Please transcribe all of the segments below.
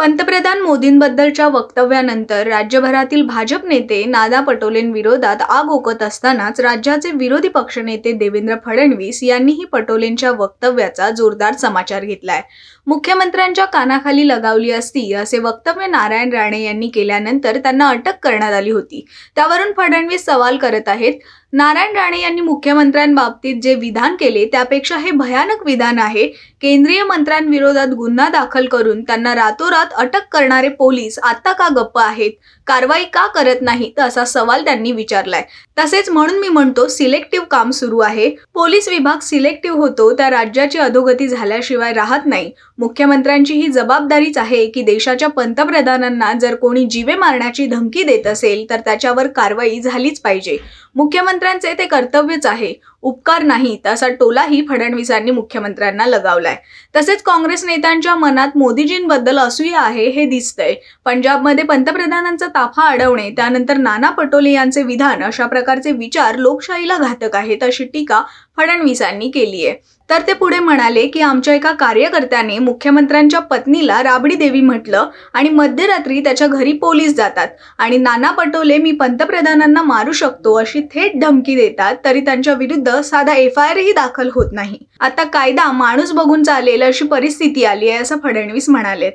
पंतप्रधान मोदींबद्दलच्या वक्तव्यानंतर राज्यभरातील भाजप नेते नादा पटोलेंविरोधात आग ओकत असतानाच राज्याचे विरोधी पक्षनेते देवेंद्र फडणवीस यांनीही पटोलेंच्या वक्तव्याचा जोरदार समाचार घेतलाय मुख्यमंत्र्यांच्या कानाखाली लगावली असती असे वक्तव्य नारायण राणे यांनी केल्यानंतर त्यांना अटक करण्यात आली होती त्यावरून फडणवीस सवाल करत आहेत नारायण राणे यांनी मुख्यमंत्र्यांबाबतीत जे विधान केले त्यापेक्षा हे भयानक विधान आहे केंद्रीय मंत्र्यांविरोधात गुन्हा दाखल करून त्यांना रातोरात अटक करणारे पोलीस आता का गप्प आहेत कारवाई का करत नाही तर असा सवाल त्यांनी विचारलाय तसेच म्हणून मी म्हणतो सिलेक्टिव्ह काम सुरू आहे पोलीस विभाग सिलेक्टिव्ह होतो त्या राज्याची अधोगती झाल्याशिवाय राहत नाही मुख्यमंत्र्यांची ही जबाबदारीच आहे की देशाच्या पंतप्रधानांना जर कोणी जीवे मारण्याची धमकी देत असेल तर त्याच्यावर कारवाई झालीच पाहिजे मुख्यमंत्र्यांचे ते कर्तव्यच आहे उपकार नाही असा टोलाही फडणवीसांनी मुख्यमंत्र्यांना लगावलाय तसेच काँग्रेस नेत्यांच्या मनात मोदीजींबद्दल असूया आहे हे दिसतंय पंजाबमध्ये पंतप्रधानांचा ताफा अडवणे त्यानंतर नाना पटोले यांचे विधान अशा प्रकारचे विचार लोकशाहीला घातक आहेत अशी टीका फडणवीसांनी केली आहे तर ते पुढे म्हणाले की आमच्या एका कार्यकर्त्याने मुख्यमंत्र्यांच्या पत्नीला राबडी देवी म्हटलं आणि मध्यरात्री त्याच्या घरी पोलीस जातात आणि नाना पटोले मी पंतप्रधानांना मारू शकतो अशी थेट धमकी देतात तरी त्यांच्या विरुद्ध साधा एफ आय आरही दाखल होत नाही आता कायदा माणूस बघून चालेल अशी परिस्थिती आली आहे असं फडणवीस म्हणाले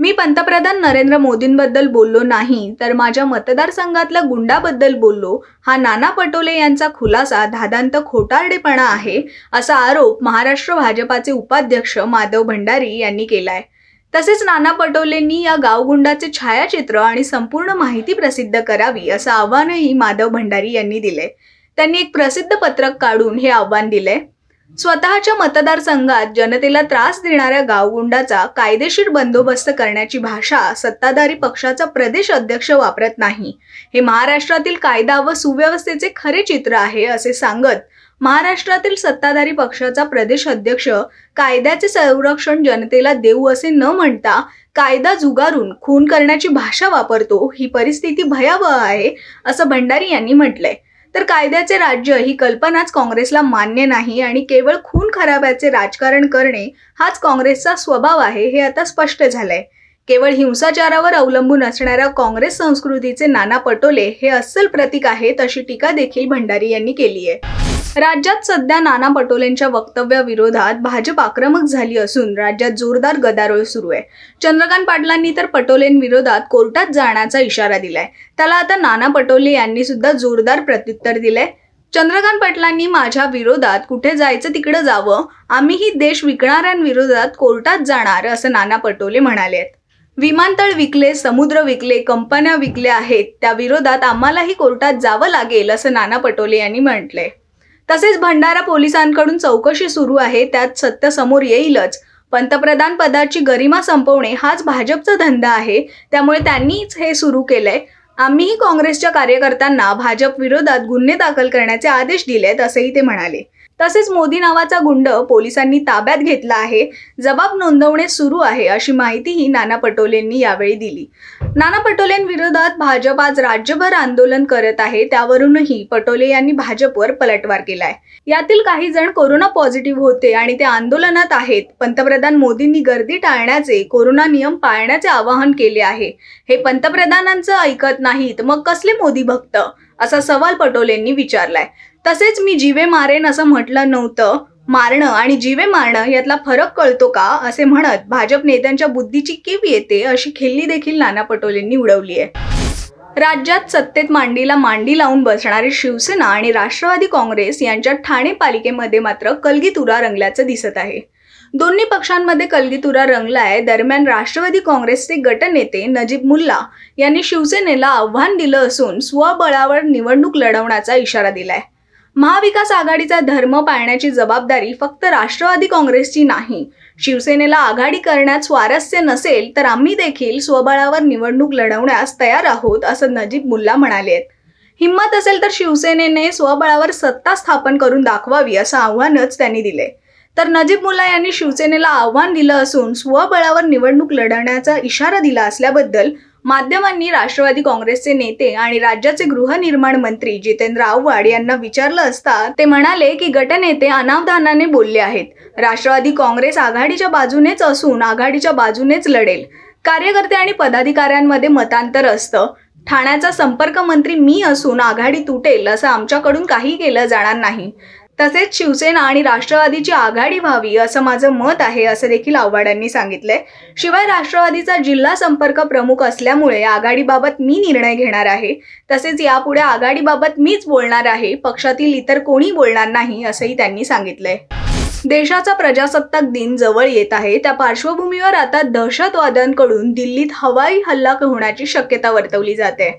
मी पंतप्रधान नरेंद्र मोदींबद्दल बोललो नाही तर माझ्या मतदारसंघातल्या गुंडाबद्दल बोललो हा नाना पटोले यांचा खुलासा धादांत खोटारडेपणा आहे असा आरोप महाराष्ट्र भाजपाचे उपाध्यक्ष माधव भंडारी यांनी केलाय तसेच नाना पटोलेंनी या गावगुंडाचे छायाचित्र आणि संपूर्ण माहिती प्रसिद्ध करावी असं आव्हानही माधव भंडारी यांनी दिले त्यांनी एक प्रसिद्ध पत्रक काढून हे आव्हान दिले स्वतःच्या मतदारसंघात जनतेला त्रास देणाऱ्या गावगुंडाचा कायदेशीर बंदोबस्त करण्याची भाषा सत्ताधारी पक्षाचा प्रदेश अध्यक्ष वापरत नाही हे महाराष्ट्रातील कायदा व सुव्यवस्थेचे खरे चित्र आहे असे सांगत महाराष्ट्रातील सत्ताधारी पक्षाचा प्रदेश अध्यक्ष कायद्याचे संरक्षण जनतेला देऊ असे न म्हणता कायदा जुगारून खून करण्याची भाषा वापरतो ही परिस्थिती भयावह आहे असं भंडारी यांनी म्हटलंय तर कायद्याचे राज्य ही कल्पनाच काँग्रेसला मान्य नाही आणि केवळ खून खराब्याचे राजकारण करणे हाच काँग्रेसचा स्वभाव आहे हे आता स्पष्ट झालंय केवळ हिंसाचारावर अवलंबून असणाऱ्या काँग्रेस संस्कृतीचे नाना पटोले हे अस्सल प्रतीक आहेत अशी टीका देखील भंडारी यांनी केली आहे राज्यात सध्या नाना पटोलेंच्या वक्तव्याविरोधात भाजप आक्रमक झाली असून राज्यात जोरदार गदारोळ सुरू आहे चंद्रकांत पाटलांनी तर पटोलेंविरोधात कोर्टात जाण्याचा इशारा दिलाय त्याला आता नाना पटोले यांनी सुद्धा जोरदार प्रत्युत्तर दिलंय चंद्रकांत पाटलांनी माझ्या विरोधात कुठे जायचं तिकडे जावं आम्हीही देश विकणाऱ्यांविरोधात कोर्टात जाणार असं नाना पटोले म्हणाले विमानतळ विकले समुद्र विकले कंपन्या विकल्या आहेत त्या विरोधात आम्हालाही कोर्टात जावं लागेल असं नाना पटोले यांनी म्हटलंय तसेच भंडारा पोलिसांकडून चौकशी सुरू आहे त्यात सत्य समोर येईलच पंतप्रधान पदाची गरिमा संपवणे हाच भाजपचा धंदा आहे त्यामुळे त्यांनीच हे सुरू केलंय आम्हीही काँग्रेसच्या कार्यकर्त्यांना भाजप विरोधात गुन्हे दाखल करण्याचे आदेश दिलेत असेही ते म्हणाले तसेच मोदी नावाचा गुंड पोलिसांनी ताब्यात घेतला आहे जबाब नोंदवणे सुरू आहे अशी माहितीही नाना पटोलेंनी यावेळी दिली नाना विरोधात भाजप आज राज्यभर आंदोलन करत आहे त्यावरूनही पटोले यांनी भाजपवर पलटवार केलाय यातील काही जण कोरोना पॉझिटिव्ह होते आणि ते आंदोलनात आहेत पंतप्रधान मोदींनी गर्दी टाळण्याचे कोरोना नियम पाळण्याचे आवाहन केले आहे हे पंतप्रधानांचं ऐकत नाहीत मग कसले मोदी भक्त असा सवाल पटोलेंनी विचारलाय तसेच मी जीवे मारेन असं म्हटलं नव्हतं मारणं आणि जीवे मारणं यातला फरक कळतो का असे म्हणत भाजप नेत्यांच्या बुद्धीची केव येते अशी खिल्ली देखील नाना पटोलेंनी उडवली आहे राज्यात सत्तेत मांडीला मांडी लावून बसणारी शिवसेना आणि राष्ट्रवादी काँग्रेस यांच्या ठाणे पालिकेमध्ये मात्र कलगीतुरा रंगल्याचं दिसत आहे दोन्ही पक्षांमध्ये कलगीतुरा रंगलाय दरम्यान राष्ट्रवादी काँग्रेसचे गटनेते नजीब मुल्ला यांनी शिवसेनेला आव्हान दिलं असून स्वबळावर निवडणूक लढवण्याचा इशारा दिलाय महाविकास आघाडीचा धर्म पाळण्याची जबाबदारी फक्त राष्ट्रवादी काँग्रेसची नाही शिवसेनेला आघाडी करण्यात स्वारस्य नसेल तर आम्ही देखील स्वबळावर निवडणूक लढवण्यास तयार आहोत असं नजीब मुल्ला म्हणाले हिंमत असेल तर शिवसेनेने स्वबळावर सत्ता स्थापन करून दाखवावी असं आव्हानच त्यांनी दिले तर नजीब मुल्ला यांनी शिवसेनेला आव्हान दिलं असून स्वबळावर निवडणूक लढवण्याचा इशारा दिला असल्याबद्दल माध्यमांनी राष्ट्रवादी काँग्रेसचे नेते आणि राज्याचे गृहनिर्माण मंत्री जितेंद्र आव्हाड यांना विचारलं असता ते म्हणाले की गटनेते अनावधानाने बोलले आहेत राष्ट्रवादी काँग्रेस आघाडीच्या बाजूनेच असून आघाडीच्या बाजूनेच लढेल कार्यकर्ते आणि पदाधिकाऱ्यांमध्ये मतांतर असतं ठाण्याचा संपर्क मंत्री मी असून आघाडी तुटेल असं आमच्याकडून काही केलं जाणार नाही तसेच शिवसेना आणि राष्ट्रवादीची आघाडी व्हावी असं माझं मत आहे असं देखील आव्हाडांनी सांगितलंय शिवाय राष्ट्रवादीचा जिल्हा संपर्क प्रमुख असल्यामुळे आघाडीबाबत मी निर्णय घेणार आहे तसेच यापुढे आघाडीबाबत मीच बोलणार आहे पक्षातील इतर कोणी बोलणार नाही असंही त्यांनी सांगितलंय देशाचा प्रजासत्ताक दिन जवळ येत आहे त्या पार्श्वभूमीवर आता दहशतवाद्यांकडून दिल्लीत हवाई हल्ला होण्याची शक्यता वर्तवली जाते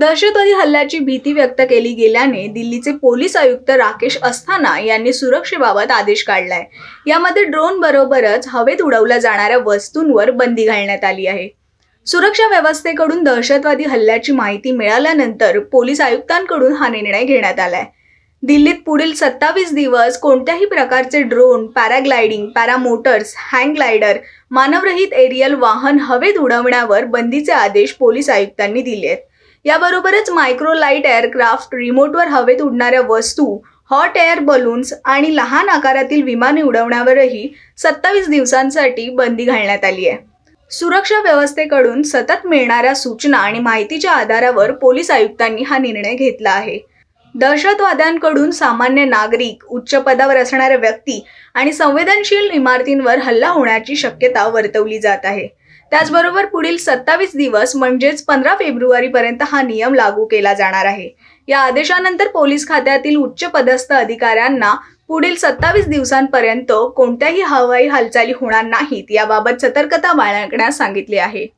दहशतवादी हल्ल्याची भीती व्यक्त केली गेल्याने दिल्लीचे पोलीस आयुक्त राकेश अस्थाना यांनी सुरक्षेबाबत आदेश काढलाय यामध्ये ड्रोन बरोबरच हवेत उडवल्या जाणाऱ्या वस्तूंवर बंदी घालण्यात आली आहे सुरक्षा व्यवस्थेकडून दहशतवादी हल्ल्याची माहिती मिळाल्यानंतर पोलीस आयुक्तांकडून हा निर्णय घेण्यात आलाय दिल्लीत पुढील सत्तावीस दिवस कोणत्याही प्रकारचे drone paragliding paramotors hang glider मानवरहित एरियल वाहन हवेत उडवण्यावर बंदीचे आदेश पोलीस आयुक्तांनी दिले आहेत याबरोबरच मायक्रोलाइट एअरक्राफ्ट रिमोटवर हवेत उडणाऱ्या वस्तू हॉट एअर बलून्स आणि लहान आकारातील विमाने उडवण्यावरही सत्तावीस दिवसांसाठी बंदी घालण्यात आली आहे सुरक्षा व्यवस्थेकडून सतत मिळणाऱ्या सूचना आणि माहितीच्या आधारावर पोलीस आयुक्तांनी हा निर्णय घेतला आहे दहशतवाद्यांकडून सामान्य नागरिक उच्च पदावर असणाऱ्या व्यक्ती आणि संवेदनशील इमारतींवर हल्ला होण्याची शक्यता वर्तवली जात आहे त्याचबरोबर पुढील सत्तावीस दिवस म्हणजेच पंधरा फेब्रुवारीपर्यंत हा नियम लागू केला जाणार आहे या आदेशानंतर पोलीस खात्यातील उच्च पदस्थ अधिकाऱ्यांना पुढील सत्तावीस दिवसांपर्यंत कोणत्याही हवाई हालचाली होणार नाहीत याबाबत सतर्कता बाळगण्यास सांगितले आहे